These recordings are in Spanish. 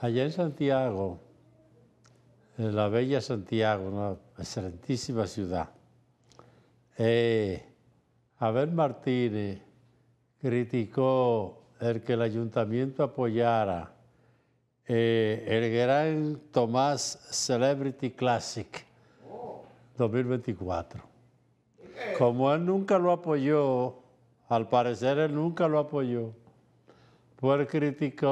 allá en Santiago, en la bella Santiago, una excelentísima ciudad, eh, Abel Martínez criticó el que el ayuntamiento apoyara eh, el Gran Tomás Celebrity Classic 2024. Como él nunca lo apoyó, al parecer él nunca lo apoyó pues crítico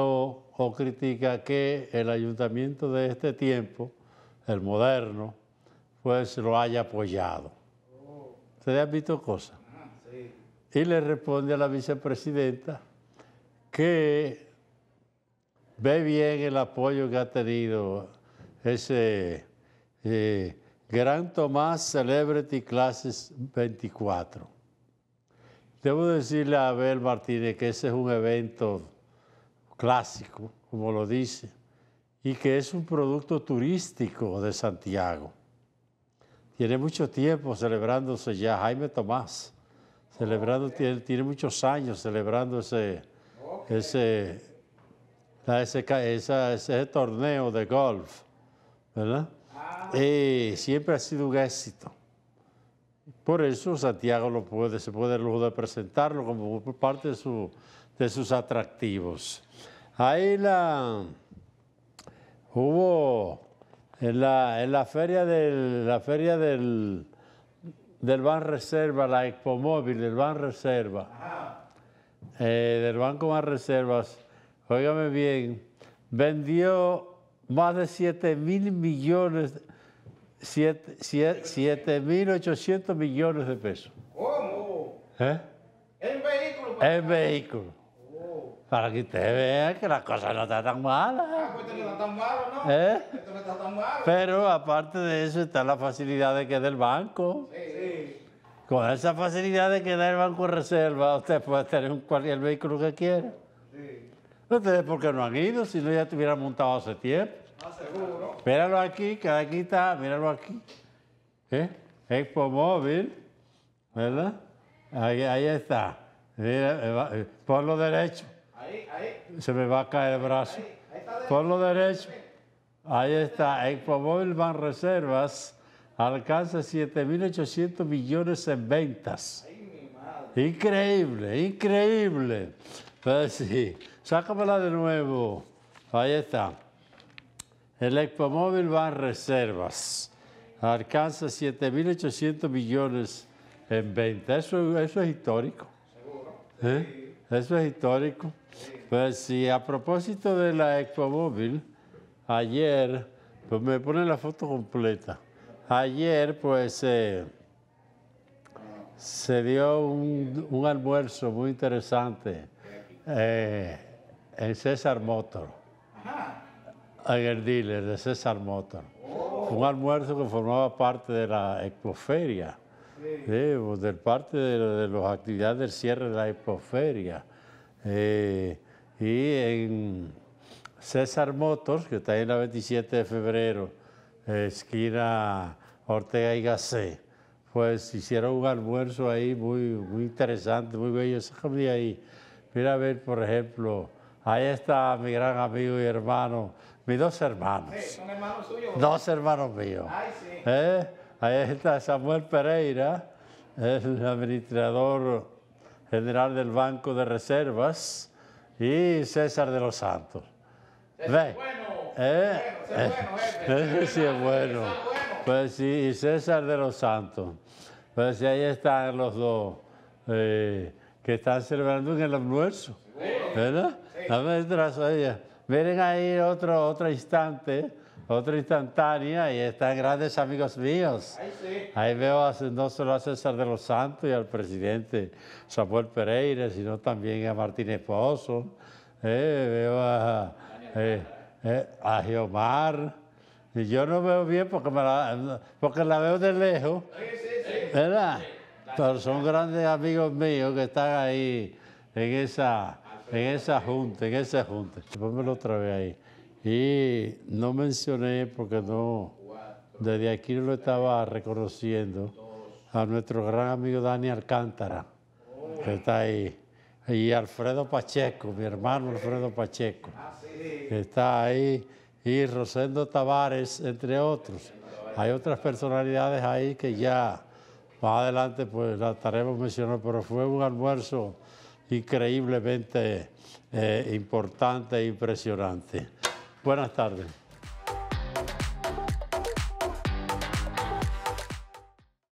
o critica que el ayuntamiento de este tiempo, el moderno, pues lo haya apoyado. ¿Ustedes han visto cosas? Ah, y le responde a la vicepresidenta que ve bien el apoyo que ha tenido ese eh, Gran Tomás Celebrity Classes 24. Debo decirle a Abel Martínez que ese es un evento clásico, como lo dice, y que es un producto turístico de Santiago. Tiene mucho tiempo celebrándose ya Jaime Tomás, celebrando, tiene, muchos años celebrando ese, torneo de golf, ¿verdad? Ah. Eh, siempre ha sido un éxito. Por eso Santiago lo puede, se puede luego de presentarlo como parte de, de sus atractivos. Ahí la hubo en la, la feria del la feria del del Ban Reserva, la Expo Móvil del Ban Reserva, ah. eh, del Banco Ban Reservas, óigame bien, vendió más de 7 mil millones, 7 mil 800 millones de pesos. ¿Cómo? ¿Eh? En vehículo. En vehículo para que ustedes vea que las cosas no están tan malas. Ah, pues esto no está tan malo, ¿no? ¿Eh? Esto no está tan malo. Pero aparte de eso está la facilidad de que del banco. Sí, sí. Con esa facilidad de que da el banco reserva, usted puede tener un, cualquier vehículo que quiera. Sí. Ustedes, ¿por qué no han ido? Si no, ya estuvieran montado hace tiempo. Ah, seguro. Míralo aquí, que aquí está, míralo aquí. ¿Eh? Expo Móvil, ¿verdad? Ahí, está. Mira, eh, eh, por lo derecho se me va a caer el brazo. Por lo derecho, ahí está, Móvil Van Reservas alcanza 7.800 millones en ventas. Increíble, increíble. Pues sí, sácamela de nuevo. Ahí está. El Expomóvil reservas. Alcanza 7.800 millones en ventas. Eso, eso es histórico. ¿Eh? Eso es histórico. Pues sí, a propósito de la Ecomóvil, ayer, pues me pone la foto completa. Ayer, pues, eh, se dio un, almuerzo muy interesante eh, en César Motor, en el dealer de César Motor. Oh. Un almuerzo que formaba parte de la expoferia, sí. Pues, del parte de, las actividades del cierre de la expoferia. Eh, y en César Motors, que está ahí en la 27 de febrero, esquina Ortega y Gasset, pues hicieron un almuerzo ahí muy, muy interesante, muy bello. ahí. Mira a ver, por ejemplo, ahí está mi gran amigo y hermano, mis dos hermanos. Sí, son hermanos suyos. Dos hermanos míos. ¿Eh? Ahí está Samuel Pereira, el administrador general del Banco de Reservas y César de los Santos. Ve. ¿Eh? Bueno, es bueno, sí, es bueno. Pues sí, César de los Santos. Pues sí, ahí están los dos eh, que están celebrando en el almuerzo. ¿Verdad? Sí. Miren ahí otro, otro instante otra instantánea y están grandes amigos míos. Ahí, veo no solo a César de los Santos y al presidente Samuel Pereira, sino también a Martín Pozo. Eh, veo a, eh, Geomar. Eh, y yo no veo bien porque, la, veo de lejos. ¿Verdad? Pero son grandes amigos míos que están ahí en esa, en esa junta, en esa junta. Pónmelo otra vez ahí. Y no mencioné porque no, desde aquí lo estaba reconociendo a nuestro gran amigo Dani Alcántara, que está ahí, y Alfredo Pacheco, mi hermano Alfredo Pacheco, ah, que está ahí, y Rosendo Tavares, entre otros. Hay otras personalidades ahí que ya más adelante pues la estaremos mencionando, pero fue un almuerzo increíblemente eh, importante e impresionante. Buenas tardes.